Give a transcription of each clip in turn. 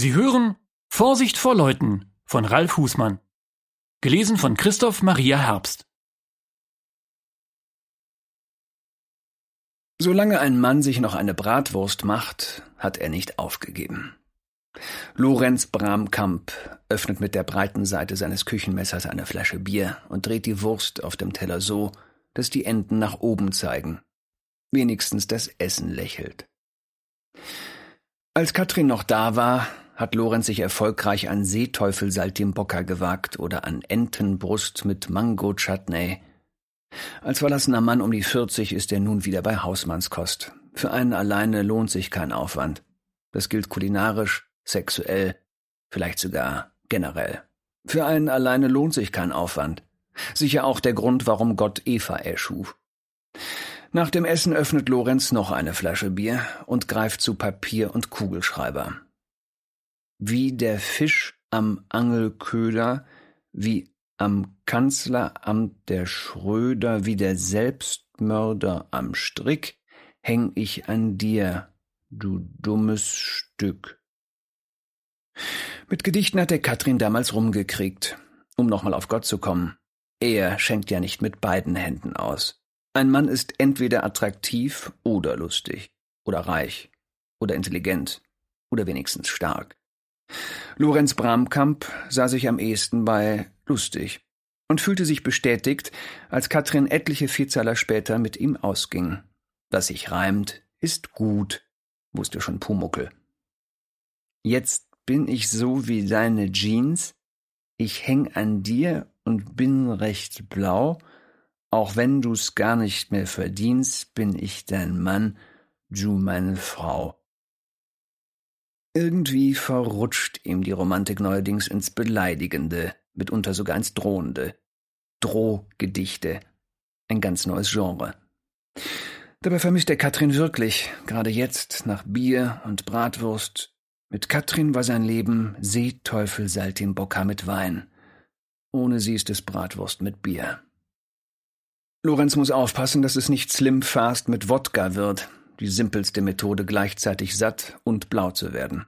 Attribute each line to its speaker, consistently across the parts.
Speaker 1: Sie hören Vorsicht vor Leuten von Ralf Husmann. Gelesen von Christoph Maria Herbst. Solange ein Mann sich noch eine Bratwurst macht, hat er nicht aufgegeben. Lorenz Bramkamp öffnet mit der breiten Seite seines Küchenmessers eine Flasche Bier und dreht die Wurst auf dem Teller so, dass die Enden nach oben zeigen. Wenigstens das Essen lächelt. Als Katrin noch da war, hat Lorenz sich erfolgreich an Seeteufel Saltimbocca gewagt oder an Entenbrust mit Mango-Chutney. Als verlassener Mann um die 40 ist er nun wieder bei Hausmannskost. Für einen alleine lohnt sich kein Aufwand. Das gilt kulinarisch, sexuell, vielleicht sogar generell. Für einen alleine lohnt sich kein Aufwand. Sicher auch der Grund, warum Gott Eva erschuf. Nach dem Essen öffnet Lorenz noch eine Flasche Bier und greift zu Papier und Kugelschreiber wie der Fisch am Angelköder, wie am Kanzleramt der Schröder, wie der Selbstmörder am Strick, häng ich an dir, du dummes Stück. Mit Gedichten hat der Katrin damals rumgekriegt, um nochmal auf Gott zu kommen. Er schenkt ja nicht mit beiden Händen aus. Ein Mann ist entweder attraktiv oder lustig oder reich oder intelligent oder wenigstens stark. Lorenz Bramkamp sah sich am ehesten bei lustig und fühlte sich bestätigt, als Katrin etliche Vielzahler später mit ihm ausging. Was sich reimt, ist gut, wusste schon Pumuckel. Jetzt bin ich so wie deine Jeans, ich häng an dir und bin recht blau, auch wenn du's gar nicht mehr verdienst, bin ich dein Mann, du meine Frau. Irgendwie verrutscht ihm die Romantik neuerdings ins Beleidigende, mitunter sogar ins Drohende. Drohgedichte. Ein ganz neues Genre. Dabei vermisst er Katrin wirklich, gerade jetzt nach Bier und Bratwurst. Mit Katrin war sein Leben Seeteufel Saltimbocca mit Wein. Ohne sie ist es Bratwurst mit Bier. Lorenz muss aufpassen, dass es nicht Slim Fast mit Wodka wird die simpelste Methode gleichzeitig satt und blau zu werden.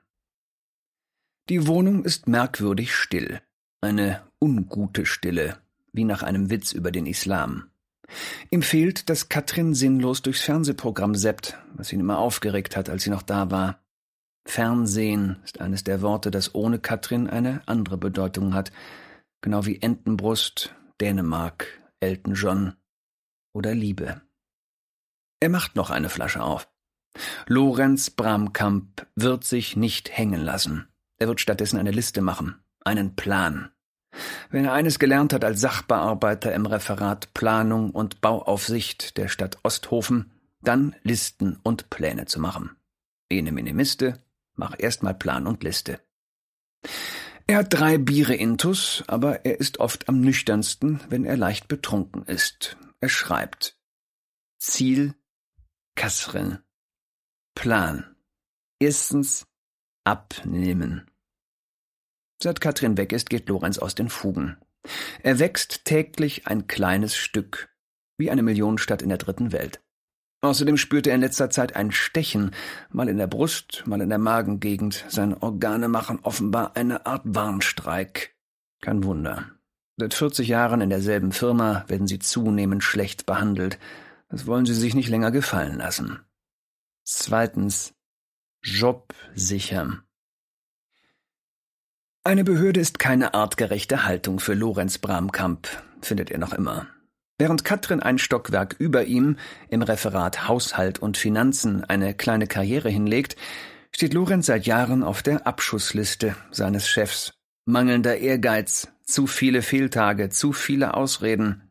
Speaker 1: Die Wohnung ist merkwürdig still, eine ungute Stille, wie nach einem Witz über den Islam. Ihm fehlt, dass Katrin sinnlos durchs Fernsehprogramm seppt, was ihn immer aufgeregt hat, als sie noch da war. Fernsehen ist eines der Worte, das ohne Katrin eine andere Bedeutung hat, genau wie Entenbrust, Dänemark, Elton John oder Liebe. Er macht noch eine Flasche auf. Lorenz Bramkamp wird sich nicht hängen lassen. Er wird stattdessen eine Liste machen, einen Plan. Wenn er eines gelernt hat als Sachbearbeiter im Referat Planung und Bauaufsicht der Stadt Osthofen, dann Listen und Pläne zu machen. Ene Minimiste, mach erstmal Plan und Liste. Er hat drei Biere intus, aber er ist oft am nüchternsten, wenn er leicht betrunken ist. Er schreibt Ziel Kasseln. Plan. Erstens abnehmen. Seit Katrin weg ist, geht Lorenz aus den Fugen. Er wächst täglich ein kleines Stück, wie eine Millionenstadt in der dritten Welt. Außerdem spürte er in letzter Zeit ein Stechen, mal in der Brust, mal in der Magengegend. Seine Organe machen offenbar eine Art Warnstreik. Kein Wunder. Seit 40 Jahren in derselben Firma werden sie zunehmend schlecht behandelt. Das wollen sie sich nicht länger gefallen lassen. Zweitens, Job sichern. Eine Behörde ist keine artgerechte Haltung für Lorenz Bramkamp, findet er noch immer. Während Katrin ein Stockwerk über ihm im Referat Haushalt und Finanzen eine kleine Karriere hinlegt, steht Lorenz seit Jahren auf der Abschussliste seines Chefs. Mangelnder Ehrgeiz, zu viele Fehltage, zu viele Ausreden.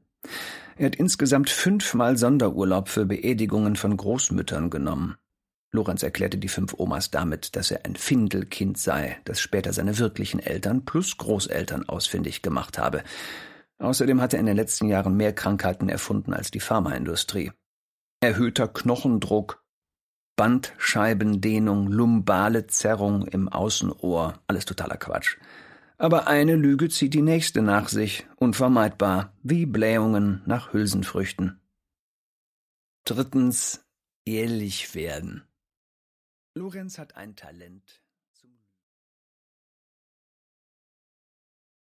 Speaker 1: Er hat insgesamt fünfmal Sonderurlaub für Beerdigungen von Großmüttern genommen. Lorenz erklärte die fünf Omas damit, dass er ein Findelkind sei, das später seine wirklichen Eltern plus Großeltern ausfindig gemacht habe. Außerdem hatte er in den letzten Jahren mehr Krankheiten erfunden als die Pharmaindustrie. Erhöhter Knochendruck, Bandscheibendehnung, lumbale Zerrung im Außenohr, alles totaler Quatsch. Aber eine Lüge zieht die nächste nach sich, unvermeidbar, wie Blähungen nach Hülsenfrüchten. Drittens, ehrlich werden. Lorenz hat ein Talent.